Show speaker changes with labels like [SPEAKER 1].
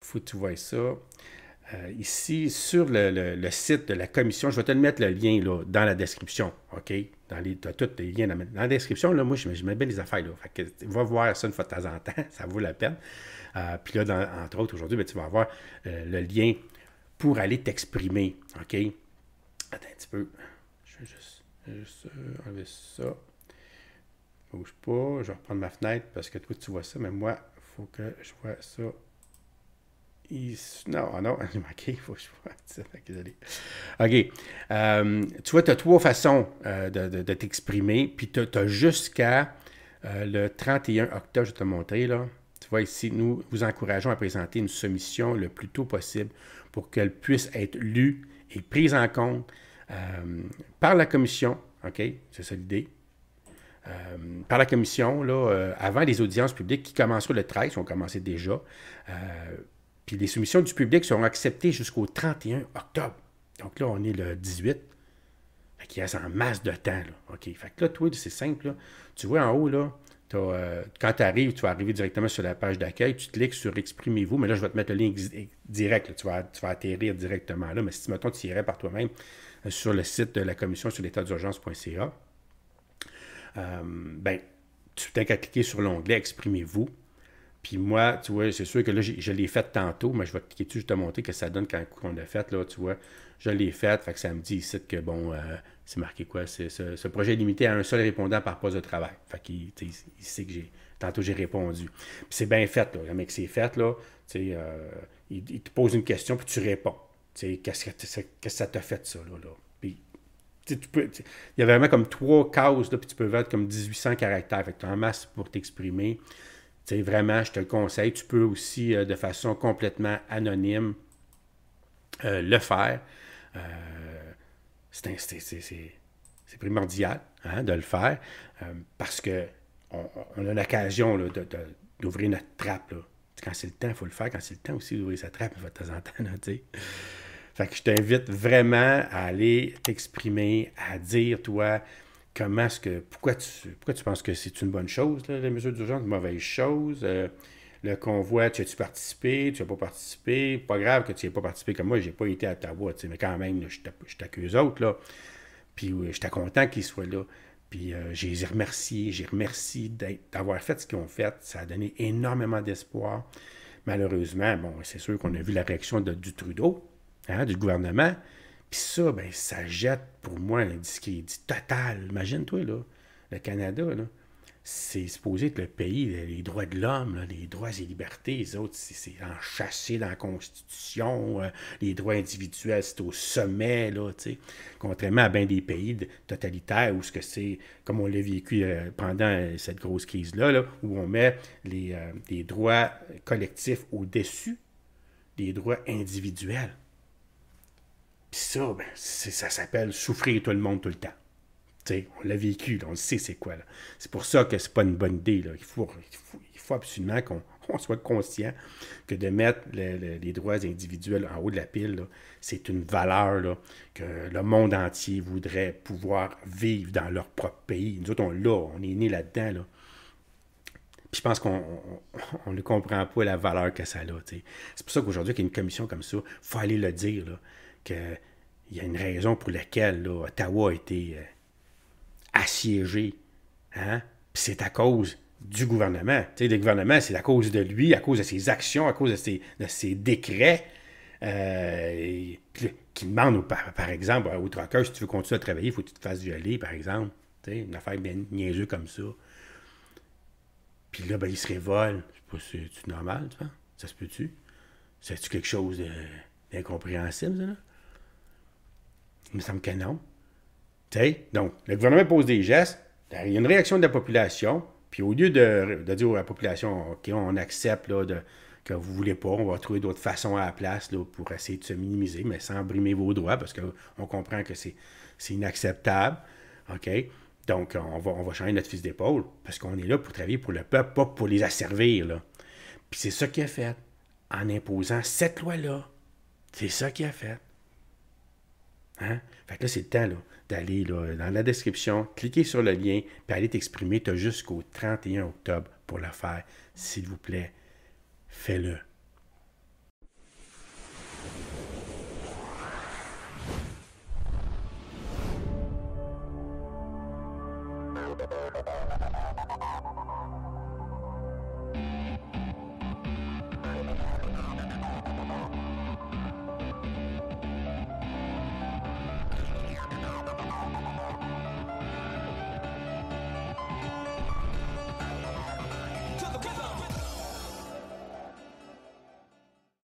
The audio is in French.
[SPEAKER 1] Faut que tu vois ça. Euh, ici sur le, site de la commission. Je vais te mettre le lien dans la description. OK? Dans les, as tous les liens dans, la description. Là, moi, je, mets bien les affaires. Là. va voir ça une fois de temps en temps. Ça vaut la peine. Euh, puis là, entre autres, aujourd'hui, ben, tu vas avoir euh, le lien pour aller t'exprimer. OK? Attends un petit peu. Je vais juste, enlever ça. Bouge pas. Je vais reprendre ma fenêtre parce que toi, tu vois ça, mais moi, il faut que je vois ça non, non, j'ai manqué, il faut que je vois. OK. Euh, tu vois, tu as trois façons euh, de, de, t'exprimer, puis tu as, jusqu'à euh, le 31 octobre, je vais te montrer, là. Tu vois, ici, nous vous encourageons à présenter une soumission le plus tôt possible pour qu'elle puisse être lue et prise en compte par la commission. OK, c'est ça l'idée. par la commission là, avant les audiences publiques qui commenceront le 13, ont commencé déjà, euh, puis les soumissions du public seront acceptées jusqu'au 31 octobre. Donc là, on est le 18. Fait qu'il reste en masse de temps. OK. Fait que là, toi, c'est simple. Tu vois en haut, là, euh, quand tu arrives, tu vas arriver directement sur la page d'accueil. Tu cliques sur Exprimez-vous. Mais là, je vais te mettre le lien direct. Tu, vas, atterrir directement là. Mais si, mettons, tu irais par toi-même euh, sur le site de la commission sur l'état d'urgence.ca, euh, ben, tu n'as qu'à cliquer sur l'onglet Exprimez-vous puis moi, tu vois, c'est sûr que là, je l'ai fait tantôt, mais je vais cliquer dessus, je te montrer que ça donne quand on l'a fait, là, tu vois. Je l'ai fait, fait que ça me dit ici que, bon, euh, c'est marqué quoi, c'est ce, projet est limité à un seul répondant par poste de travail. Fait qu'il sait que j'ai, tantôt j'ai répondu. Puis c'est bien fait, là, le mec, c'est fait, là, tu sais, euh, il, te pose une question, puis tu réponds. Tu sais, qu'est-ce que, ça t'a fait, ça, là, là? Puis, tu peux, il y a vraiment comme trois cases, là, puis tu peux mettre comme 1800 caractères, fait que tu un masse pour t'exprimer vraiment, je te le conseille. Tu peux aussi, euh, de façon complètement anonyme, euh, le faire. Euh, c'est primordial hein, de le faire parce qu'on on, a l'occasion d'ouvrir notre trappe. Quand c'est le temps, il faut le faire. Quand c'est le temps aussi d'ouvrir sa trappe, de temps en temps. que je t'invite vraiment à aller t'exprimer, à dire, toi, comment est-ce que. Pourquoi tu, tu penses que c'est une bonne chose, là, les mesures d'urgence, une mauvaise chose? Euh, le convoi, tu as-tu participé, tu n'as pas participé? Pas grave que tu n'aies pas participé comme moi, je n'ai pas été à Ottawa, mais quand même, je t'accuse autres, là. Puis je j'étais content qu'ils soient là. Puis euh, j'ai je les ai j'ai remercié d'avoir fait ce qu'ils ont fait. Ça a donné énormément d'espoir. Malheureusement, bon, c'est sûr qu'on a vu la réaction du Trudeau, hein, du gouvernement ça, ben, ça jette pour moi un discrédit total. Imagine-toi, là, le Canada, là, c'est supposé être le pays, les droits de l'homme, les droits et libertés, les autres, c'est enchâssé dans la Constitution, euh, les droits individuels, c'est au sommet, là, contrairement à bien des pays totalitaires où ce que c'est, comme on l'a vécu euh, pendant euh, cette grosse crise-là, où on met les, les droits collectifs au-dessus des droits individuels. Puis ça, ben, ça s'appelle souffrir tout le monde tout le temps. on l'a vécu, on le sait c'est quoi. C'est pour ça que c'est pas une bonne idée. Il, faut, absolument qu'on soit conscient que de mettre les droits individuels en haut de la pile, c'est une valeur que le monde entier voudrait pouvoir vivre dans leur propre pays. Nous autres, on l'a, on est nés là-dedans. Puis je pense qu'on ne comprend pas la valeur que ça a. C'est pour ça qu'aujourd'hui, qu'il y a une commission comme ça, il faut aller le dire. Là qu'il y a une raison pour laquelle Ottawa a été euh, assiégé. Hein? C'est à cause du gouvernement. le gouvernement, c'est à cause de lui, à cause de ses actions, à cause de ses, décrets. Euh, qui demande, par, exemple, au trucker, si tu veux continuer à travailler, il faut que tu te fasses violer, par exemple. une affaire bien niaiseuse comme ça. Puis là, ben, il se révolte. cest c'est normal, tu Ça se peut-tu? C'est-tu quelque chose d'incompréhensible, ça, là? Il me semble que non. Donc, le gouvernement pose des gestes, il y a une réaction de la population, puis au lieu de, dire à la population, OK, on accepte que vous ne voulez pas, on va trouver d'autres façons à la place pour essayer de se minimiser, mais sans brimer vos droits, parce qu'on comprend que c'est inacceptable. OK? Donc, on va, changer notre fils d'épaule, parce qu'on est là pour travailler pour le peuple, pas pour les asservir. Puis c'est ça qui a fait en imposant cette loi-là. C'est ça qui a fait. Hein? Fait que là, c'est le temps d'aller dans la description, cliquer sur le lien, puis aller t'exprimer. Tu as jusqu'au 31 octobre pour le faire. S'il vous plaît, fais-le.